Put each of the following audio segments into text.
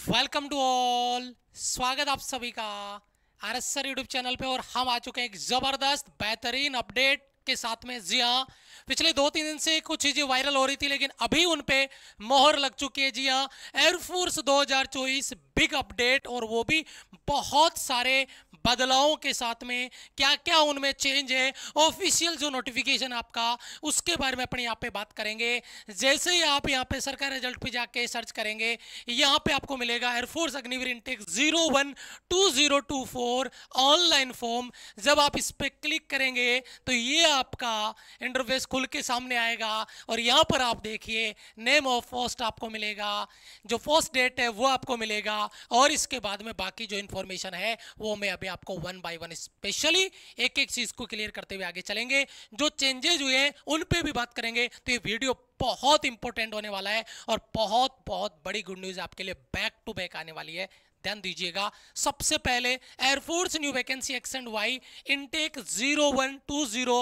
welcome to all स्वागत आप सभी का R S sir YouTube channel पे और हम आ चुके हैं एक ज़बरदस्त बेहतरीन अपडेट के साथ में जी हाँ पिछले दो तीन दिन से कुछ चीज़ें वायरल हो रही थी लेकिन अभी उन पे मोहर लग चुकी है जी हाँ एयरफोर्स 2024 बिग अपडेट और वो भी बहुत सारे बदलावों के साथ में क्या क्या उनमें चेंज है ऑफिशियल जो नोटिफिकेशन आपका उसके बारे में अपने यहाँ पे बात करेंगे जैसे ही आप यहाँ पे सरकार रिजल्ट पे जाके सर्च करेंगे यहाँ पे आपको मिलेगा air force Agniveer intake zero one two zero two four online form जब आप इस पर क्लिक करेंगे तो ये आपका इंटरफेस खुल के सामने आएगा और यहाँ पर आप देखिए नेम ऑफ फर्स्ट आपको मिलेगा जो फर्स्ट डेट है वो आपको मिलेगा और इसके बाद में बाकी जो इन्फॉर्मेशन है वो मैं अभी आपको वन बाय वन स्पेशली एक एक चीज़ को क्लियर करते हुए आगे चलेंगे जो चेंजेज हुए हैं उन पर भी बात करेंगे तो ये वीडियो बहुत इंपॉर्टेंट होने वाला है और बहुत बहुत बड़ी गुड न्यूज़ आपके लिए बैक टू बैक आने वाली है ध्यान दीजिएगा सबसे पहले air force new vacancy X and Y intake zero one two zero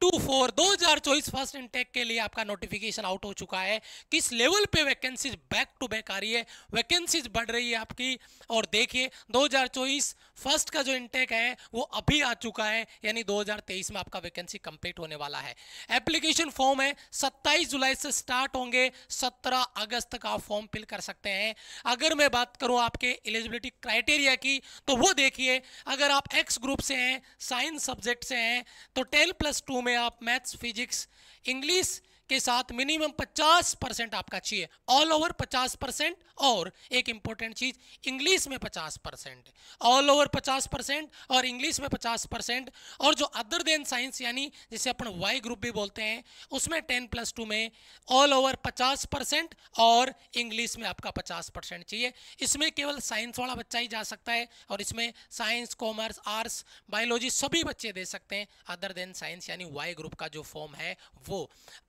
two four दो हजार चौबीस फर्स्ट इनटेक के लिए आपका नोटिफिकेशन आउट हो चुका है किस लेवल पे वैकेंसीज बैक टू बैक आ रही है वैकेंसीज बढ़ रही है आपकी और देखिए दो हजार चौबीस फर्स्ट का जो इंटेक है वो अभी आ चुका है यानी 2023 में आपका वैकेंसी कंप्लीट होने वाला है एप्लीकेशन फॉर्म है 27 जुलाई से स्टार्ट होंगे 17 अगस्त का फॉर्म फिल कर सकते हैं अगर मैं बात करूं आपके एलिजिबिलिटी क्राइटेरिया की तो वो देखिए अगर आप एक्स ग्रुप से हैं साइंस सब्जेक्ट से हैं तो टेन प्लस टू में आप मैथ्स फिजिक्स इंग्लिश के साथ मिनिमम 50 परसेंट आपका चाहिए ऑल ओवर 50 परसेंट और एक इंपॉर्टेंट चीज इंग्लिश में 50 परसेंट ऑल ओवर 50 परसेंट और इंग्लिश में 50 परसेंट और जो अदर देन साइंस यानी जिसे अपन वाई ग्रुप भी बोलते हैं उसमें टेन प्लस टू में ऑल ओवर 50 परसेंट और इंग्लिश में आपका 50 परसेंट चाहिए इसमें केवल साइंस वाला बच्चा ही जा सकता है और इसमें साइंस कॉमर्स आर्ट्स बायोलॉजी सभी बच्चे दे सकते हैं अदर देन साइंस यानी वाई ग्रुप का जो फॉर्म है वो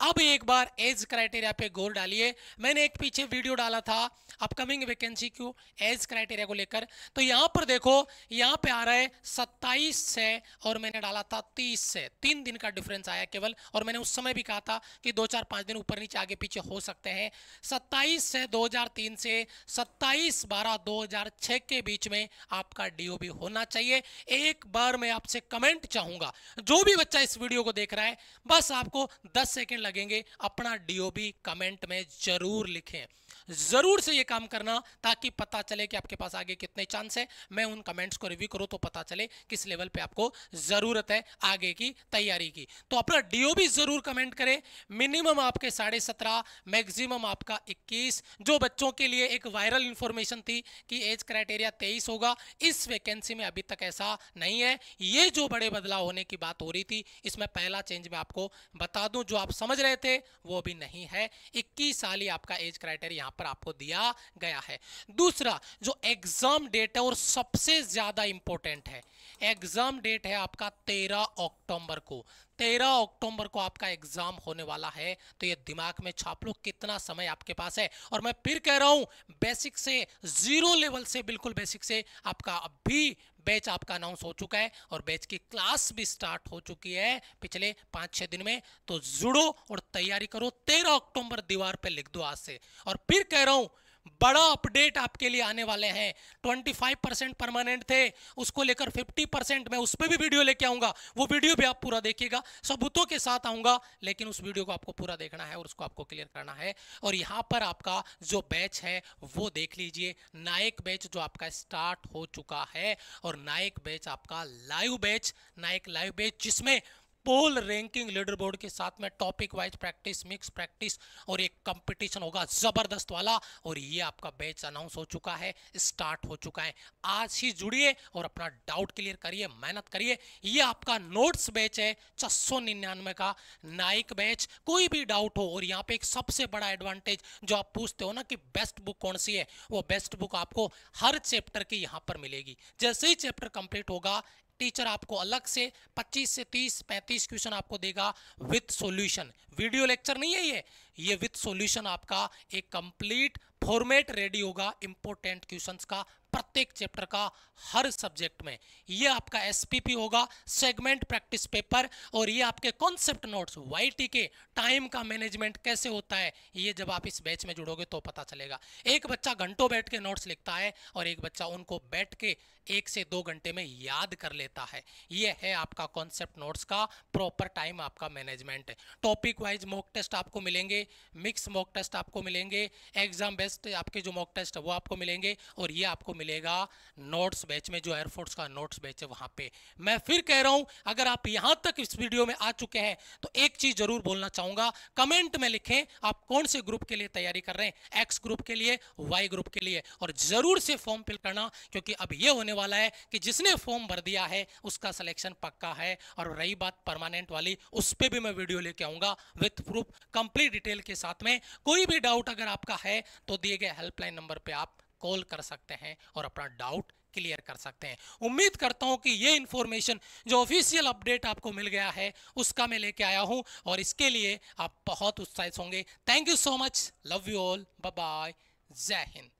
अब भी एक बार एज क्राइटेरिया पे गोल डालिए मैंने एक पीछे वीडियो डाला था upcoming vacancy Q age criteria को लेकर तो यहाँ पर देखो यहाँ पे आ रहा है सत्ताईस से और मैंने डाला था तीस से तीन दिन का डिफरेंस आया केवल और मैंने उस समय भी कहा था कि दो चार पाँच दिन ऊपर नीचे आगे पीछे हो सकते हैं सत्ताईस से दो से सत्ताईस बारह दो के बीच में आपका डीओबी होना चाहिए एक बार मैं आपसे कमेंट चाहूंगा जो भी बच्चा इस वीडियो को देख रहा है बस आपको 10 सेकंड लगेंगे लगे अपना डीओबी कमेंट में जरूर लिखें जरूर से ये काम करना ताकि पता चले कि आपके पास आगे कितने चांस है मैं उन कमेंट्स को रिव्यू करूं तो पता चले किस लेवल पे आपको ज़रूरत है आगे की तैयारी की तो अपना डीओबी ज़रूर कमेंट करें मिनिमम आपके साढ़े सत्रह मैक्सिमम आपका इक्कीस जो बच्चों के लिए एक वायरल इंफॉर्मेशन थी कि एज क्राइटेरिया तेईस होगा इस वैकेंसी में अभी तक ऐसा नहीं है ये जो बड़े बदलाव होने की बात हो रही थी इसमें पहला चेंज मैं आपको बता दूं जो आप समझ रहे थे सकते वो भी नहीं है इक्कीस साल ही आपका एज क्राइटेरिया यहाँ पर आपको दिया गया है दूसरा जो एग्जाम डेट है और सबसे ज़्यादा इंपॉर्टेंट है एग्जाम डेट है आपका तेरह अक्टूबर को तेरह अक्टूबर को आपका एग्जाम होने वाला है तो ये दिमाग में छाप लो कितना समय आपके पास है और मैं फिर कह रहा हूं बेसिक से जीरो लेवल से बिल्कुल बेसिक से आपका अभी बैच आपका अनाउंस हो चुका है और बैच की क्लास भी स्टार्ट हो चुकी है पिछले पांच छह दिन में तो जुड़ो और तैयारी करो तेरह अक्टूबर दीवार पर लिख दो आज से और फिर कह रहा हूं बड़ा अपडेट आपके लिए आने वाले हैं 25 परसेंट परमानेंट थे उसको लेकर 50 परसेंट मैं उस पर भी वीडियो लेके आऊंगा वो वीडियो भी आप पूरा देखिएगा सबूतों के साथ आऊंगा लेकिन उस वीडियो को आपको पूरा देखना है और उसको आपको क्लियर करना है और यहाँ पर आपका जो बैच है वो देख लीजिए नायक बैच जो आपका स्टार्ट हो चुका है और नायक बैच आपका live batch Nayak live batch जिसमें पोल रैंकिंग लीडर बोर्ड के साथ में topic wise practice mix practice और एक कंपटीशन होगा ज़बरदस्त वाला और ये आपका बैच अनाउंस हो चुका है स्टार्ट हो चुका है आज ही जुड़िए और अपना डाउट क्लियर करिए मेहनत करिए ये आपका नोट्स बैच है छः का नाइक बैच कोई भी डाउट हो और यहाँ पे एक सबसे बड़ा एडवांटेज जो आप पूछते हो ना कि बेस्ट बुक कौन सी है वो बेस्ट बुक आपको हर चैप्टर की यहाँ पर मिलेगी जैसे ही चैप्टर कंप्लीट होगा टीचर आपको अलग से 25 से 30 35 क्वेश्चन आपको देगा विथ सॉल्यूशन वीडियो लेक्चर नहीं है ये ये विथ सॉल्यूशन आपका एक कंप्लीट फॉर्मेट रेडी होगा इंपॉर्टेंट क्वेश्चंस का प्रत्येक चैप्टर का हर सब्जेक्ट में ये आपका एसपीपी होगा सेगमेंट प्रैक्टिस पेपर और ये आपके कॉन्सेप्ट नोट्स वाईटी के टाइम का मैनेजमेंट कैसे होता है ये जब आप इस बैच में जुड़ोगे तो पता चलेगा एक बच्चा घंटों बैठ के नोट्स लिखता है और एक बच्चा उनको बैठ के एक से दो घंटे में याद कर लेता है यह है आपका कॉन्सेप्ट नोट्स का प्रॉपर टाइम आपका management topic wise mock test आपको मिलेंगे मिक्स मॉक टेस्ट आपको मिलेंगे एग्जाम बेस्ट आपके जो मॉक टेस्ट है वो आपको मिलेंगे और ये आपको मिलेगा नोट्स बैच में जो एयरफोर्स का नोट्स बैच है वहाँ पे मैं फिर कह रहा हूँ अगर आप यहाँ तक इस वीडियो में आ चुके हैं तो एक चीज़ जरूर बोलना चाहूँगा कमेंट में लिखें आप कौन से ग्रुप के लिए तैयारी कर रहे हैं एक्स ग्रुप के लिए वाई ग्रुप के लिए और जरूर से फॉर्म फिल करना क्योंकि अब ये होने वाला है कि जिसने फॉर्म भर दिया है उसका सिलेक्शन पक्का है और रही बात परमानेंट वाली उस पर भी मैं वीडियो लेके आऊंगा विथ प्रूफ कंप्लीट डिटेल के साथ में कोई भी डाउट अगर आपका है तो दिए गए हेल्पलाइन नंबर पर आप कॉल कर सकते हैं और अपना डाउट क्लियर कर सकते हैं उम्मीद करता हूं कि ये इंफॉर्मेशन जो ऑफिशियल अपडेट आपको मिल गया है उसका मैं लेके आया हूं और इसके लिए आप बहुत उत्साहित होंगे thank you so much love you all bye जय हिंद